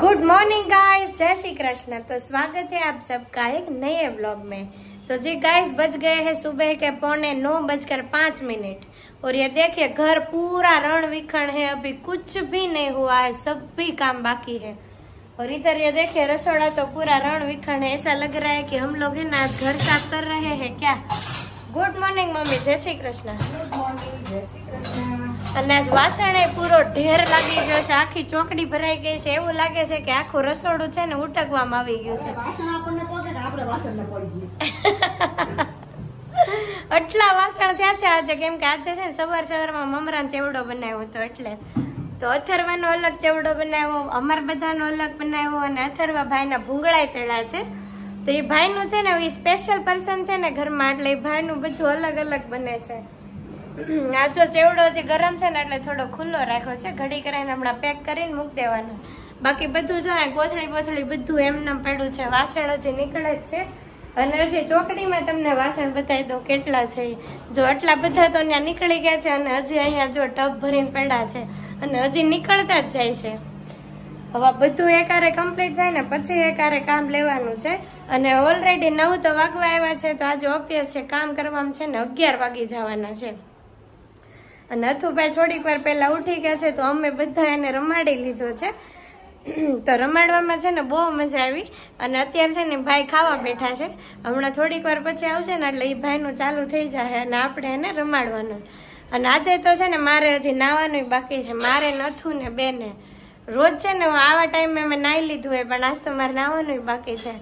good morning guys जय श्री कृष्ण तो स्वागत है आप सबका एक नए ब्लॉग में तो जी गाइस बज गए हैं सुबह के पौने नौ बजकर पांच मिनट और ये देखिए घर पूरा रण विखण है अभी कुछ भी नहीं हुआ है सब भी काम बाकी है और इधर ये देखिए रसोड़ा तो पूरा रण विखण है ऐसा लग रहा है कि हम लोग है ना घर साफ कर रहे हैं क्या गुड मॉर्निंग मम्मी जय श्री कृष्ण गुड मॉर्निंग जय श्री कृष्ण અને આજ એ પૂરો ઢેર લાગી ગયો છે આખી ચોકડી ભરાઈ ગઈ છે એવું લાગે છે કે આખું રસોડું છે ને ઉટકવામાં આવી ગયું છે આટલા વાસણ થયા છે આજે કેમ કે આજે છે ને સવાર સવારમાં મમરાન ચેવડો બનાવ્યો હતો એટલે તો અથર્વાનો અલગ ચેવડો બનાવ્યો અમાર બધાનો અલગ બનાવ્યો અને અથર્વા ભાઈના ભૂંગળા તળા છે તો એ ભાઈનું છે ને એ સ્પેશિયલ પર્સન છે ને ઘરમાં એટલે એ ભાઈનું બધું અલગ અલગ બને છે આ જો ચેવડો જે ગરમ છે ને એટલે થોડો ખુલ્લો રાખ્યો છે ઘડી કરાઈને હમણાં પેક કરીને મૂકી દેવાનું બાકી બધું જો કોથળી બોથળી બધું એમને પડ્યું છે વાસણ હજી નીકળે જ છે અને હજી ચોકડીમાં તમને વાસણ બતાવી દઉં કેટલા છે જો આટલા બધા તો ત્યાં નીકળી ગયા છે અને હજી અહીંયા જો ટબ ભરીને પડ્યા છે અને હજી નીકળતા જ જાય છે હવે બધું એકારે કમ્પ્લીટ થાય ને પછી એકારે કામ લેવાનું છે અને ઓલરેડી નવ તો વાગવા આવ્યા છે તો આજે ઓબ્વિયસ છે કામ કરવામાં છે ને અગિયાર વાગી જવાના છે અને અથુભાઈ થોડીક વાર પહેલાં ઉઠી ગયા છે તો અમે બધા એને રમાડી લીધો છે તો રમાડવામાં છે ને બહુ મજા આવી અને અત્યારે છે ને ભાઈ ખાવા બેઠા છે હમણાં થોડીક વાર પછી આવશે ને એટલે એ ભાઈનું ચાલુ થઈ જાય અને આપણે એને રમાડવાનું અને આજે તો છે ને મારે હજી નાવાનું બાકી છે મારે નથું ને બેને રોજ છે ને હું આવા ટાઈમે મેં નાહી લીધું હોય પણ આજ તો મારે નાહવાનું બાકી છે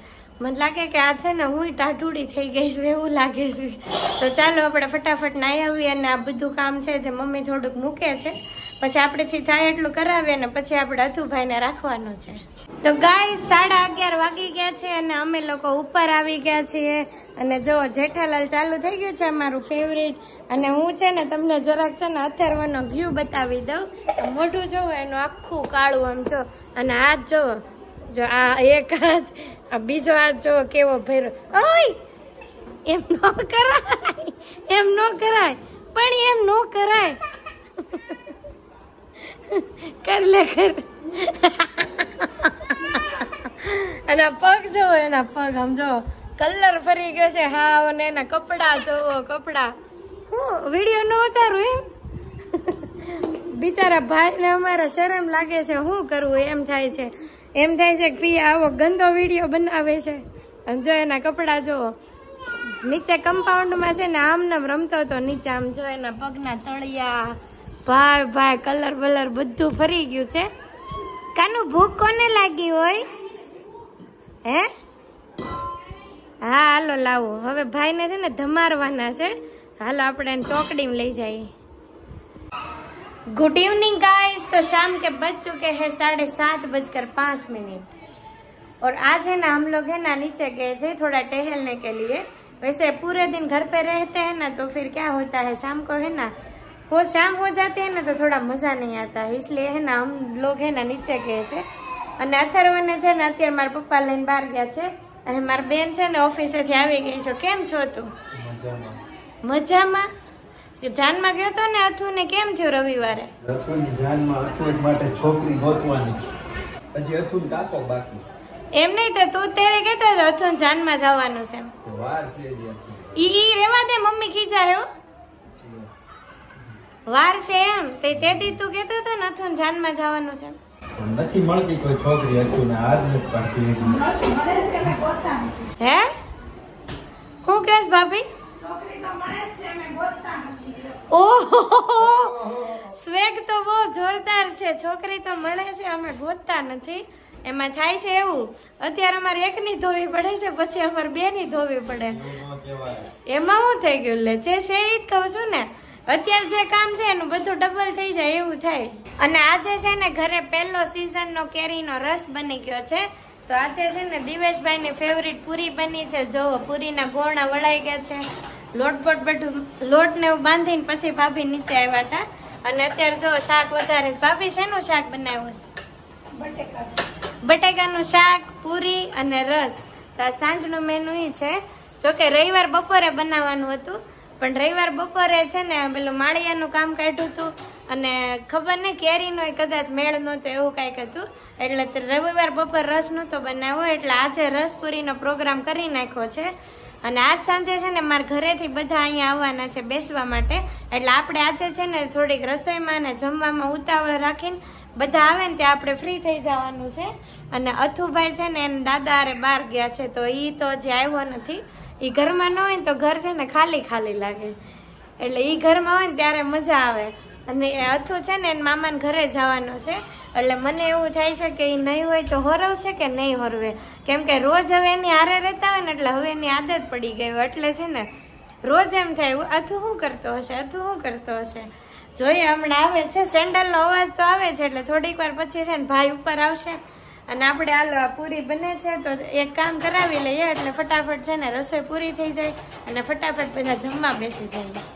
મને લાગે કે આ છે ને હું ટાઢુડી થઈ ગઈ છું એવું લાગે છે તો ચાલો આપણે ફટાફટ નાહી આવીએ અને આ બધું કામ છે જે મમ્મી થોડુંક મૂકે છે પછી આપણેથી થાય એટલું કરાવીએ અને પછી આપણે અથુભાઈને રાખવાનું છે તો ગાય સાડા અગિયાર વાગી ગયા છે અને અમે લોકો ઉપર આવી ગયા છીએ અને જો જેઠાલાલ ચાલુ થઈ ગયું છે અમારું ફેવરેટ અને હું છે ને તમને જરાક છે ને અથર્વનો વ્યૂ બતાવી દઉં મોઢું જોવો એનું આખું કાળું આમ જો અને હાથ જોવો જો આ એક હાથ આ બીજો હાથ જો કેવો ભેરો ઓય એમ ન કરાય એમ ન કરાય પણ એમ ન કરાય કર લે કર અને પગ જોવો એના પગ આમ જો કલર ફરી ગયો છે હા અને એના કપડા જોવો કપડા હું વિડીયો ન ઉતારું એમ બિચારા ભાઈને અમારા શરમ લાગે છે શું કરવું એમ થાય છે એમ થાય છે કે ફી આવો ગંદો વિડીયો બનાવે છે અને જો એના કપડાં જો નીચે કમ્પાઉન્ડમાં છે ને આમ નામ રમતો હતો નીચે આમ જો એના પગના તળિયા ભાઈ ભાઈ કલર વલર બધું ફરી ગયું છે કાનું ભૂખ કોને લાગી હોય હે હા હાલો લાવો હવે ભાઈને છે ને ધમારવાના છે હાલો આપણે એને ચોકડીમાં લઈ જઈએ गुड इवनिंग गाइस तो शाम के बज चुके हैं साढ़े सात बजकर पाँच मिनट और आज है ना हम लोग है ना नीचे गए थे थोड़ा टहलने के लिए वैसे पूरे दिन घर पे रहते हैं ना तो फिर क्या होता है शाम को है ना वो शाम हो जाते हैं ना तो थोड़ा मजा नहीं आता है इसलिए है ना हम लोग है ना नीचे गए थे और અથર્વને છે ને ना अत्यार मार पप्पा लाइन ગયા गया અને મારી બેન છે ને ઓફિસેથી આવી छो છો કેમ છો કે જાનમાં ગયો તો ને અથુને કેમ થયો રવિવારે અથુની જાનમાં અથુ માટે છોકરી ગોતવાની છે હજી અથુન કાકો બાકી એમ નહીં તો તું ત્યારે કહેતો હતો ને જાનમાં જવાનું છે વાર છે ઈ ઈ રેવા દે મમ્મી ખીજાય હો વાર છે એમ તે તેથી તું કેતો હતો ને અથુન જાનમાં જવાનું છે નથી મળતી કોઈ છોકરી અથુને આજ નથી પાડતી હે હું કેસ ભાભી છોકરી તો મળે જ છે અમે ગોતતા ઓહો સ્વેગ તો બહુ જોરદાર છે છોકરી તો મળે છે અમે ગોતતા નથી એમાં થાય છે એવું અત્યારે અમારે એકની ધોવી પડે છે પછી અમારે બેની ધોવી પડે એમાં હું થઈ ગયું લે જે છે એ જ કહું છું ને અત્યારે જે કામ છે એનું બધું ડબલ થઈ જાય એવું થાય અને આજે છે ને ઘરે પહેલો સિઝનનો કેરીનો રસ બની ગયો છે તો આજે છે ને દિવેશભાઈની ફેવરિટ પૂરી બની છે જો પૂરીના ગોળા વળાઈ ગયા છે લોટ પર લોટને એવું બાંધીને પછી ભાભી નીચે આવ્યા હતા અને અત્યારે જો શાક વધારે ભાભી શેનું શાક બનાવ્યું છે બટેકાનું શાક પૂરી અને રસ તો આ સાંજનું મેનુ છે જોકે રવિવાર બપોરે બનાવવાનું હતું પણ રવિવાર બપોરે છે ને પેલું માળિયાનું કામ કાઢ્યું હતું અને ખબર ને કેરીનો કદાચ મેળ નહોતો એવું કાંઈક હતું એટલે રવિવાર બપોર રસ નહોતો બનાવ્યો એટલે આજે રસપુરીનો પ્રોગ્રામ કરી નાખ્યો છે અને આજ સાંજે છે ને મારા ઘરેથી બધા અહીંયા આવવાના છે બેસવા માટે એટલે આપણે આજે છે ને થોડીક રસોઈમાં ને જમવામાં ઉતાવળ રાખીને બધા આવે ને ત્યાં આપણે ફ્રી થઈ જવાનું છે અને અથુભાઈ છે ને એને દાદા અરે બહાર ગયા છે તો એ તો હજી આવ્યો નથી એ ઘરમાં ન હોય ને તો ઘર છે ને ખાલી ખાલી લાગે એટલે એ ઘરમાં હોય ને ત્યારે મજા આવે અને અથુ છે ને એને મામાને ઘરે જવાનું છે એટલે મને એવું થાય છે કે એ નહીં હોય તો હરવશે કે નહીં હરવે કેમ કે રોજ હવે એની આરે રહેતા હોય ને એટલે હવે એની આદત પડી ગઈ હોય એટલે છે ને રોજ એમ થાય અથું શું કરતો હશે અથું શું કરતો હશે જોઈએ હમણાં આવે છે સેન્ડલનો અવાજ તો આવે છે એટલે થોડીક વાર પછી છે ને ભાઈ ઉપર આવશે અને આપણે આલો આ પૂરી બને છે તો એક કામ કરાવી લઈએ એટલે ફટાફટ છે ને રસોઈ પૂરી થઈ જાય અને ફટાફટ બધા જમવા બેસી જાય